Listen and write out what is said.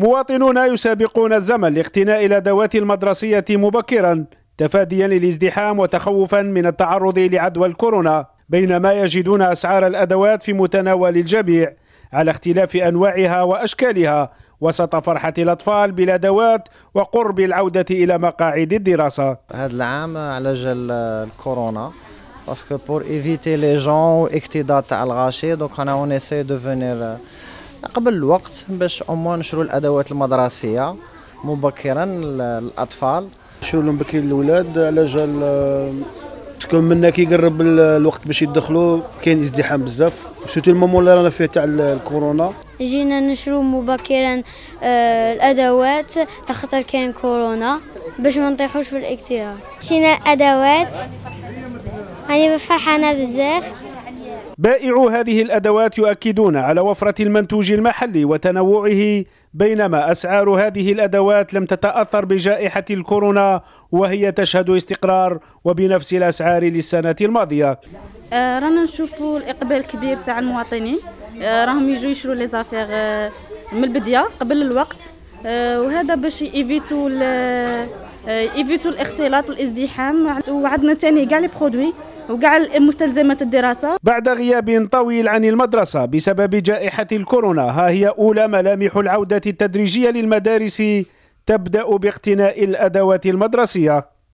مواطنون يسابقون الزمن لاقتناء الادوات المدرسيه مبكرا تفاديا للازدحام وتخوفا من التعرض لعدوى الكورونا بينما يجدون اسعار الادوات في متناول الجميع على اختلاف انواعها واشكالها وسط فرحة الأطفال بالأدوات وقرب العودة إلى مقاعد الدراسة هذا العام على جل الكورونا باسكو بور ايفيتي لي جون اكتضاض تاع الغاشي دونك انا اون اسي دو فينير قبل الوقت باش اوموا نشروا الادوات المدرسيه مبكرا للاطفال نشروا لهم بكري الاولاد على جال باسكو منا كيقرب الوقت باش يدخلوا كاين ازدحام بزاف سيتو المومون اللي رانا فيه تاع الكورونا جينا نشرو مبكرا آه، الادوات لخاطر كاين كورونا باش ما نطيحوش في الاكتراث شينا الادوات راني يعني فرحانه بزاف بائعو هذه الأدوات يؤكدون على وفرة المنتوج المحلي وتنوعه بينما أسعار هذه الأدوات لم تتأثر بجائحة الكورونا وهي تشهد استقرار وبنفس الأسعار للسنة الماضية أه، رانا نشوفوا الإقبال كبير تاع المواطنين أه، راهم يجوا يشروا لي زافير أه، من البداية قبل الوقت وهذا باش يفيتوا يفيتوا الاختلاط والازدحام وعندنا ثاني كاع لي برودوي وكاع مستلزمات الدراسه بعد غياب طويل عن المدرسه بسبب جائحه الكورونا ها هي اولى ملامح العوده التدريجيه للمدارس تبدا باقتناء الادوات المدرسيه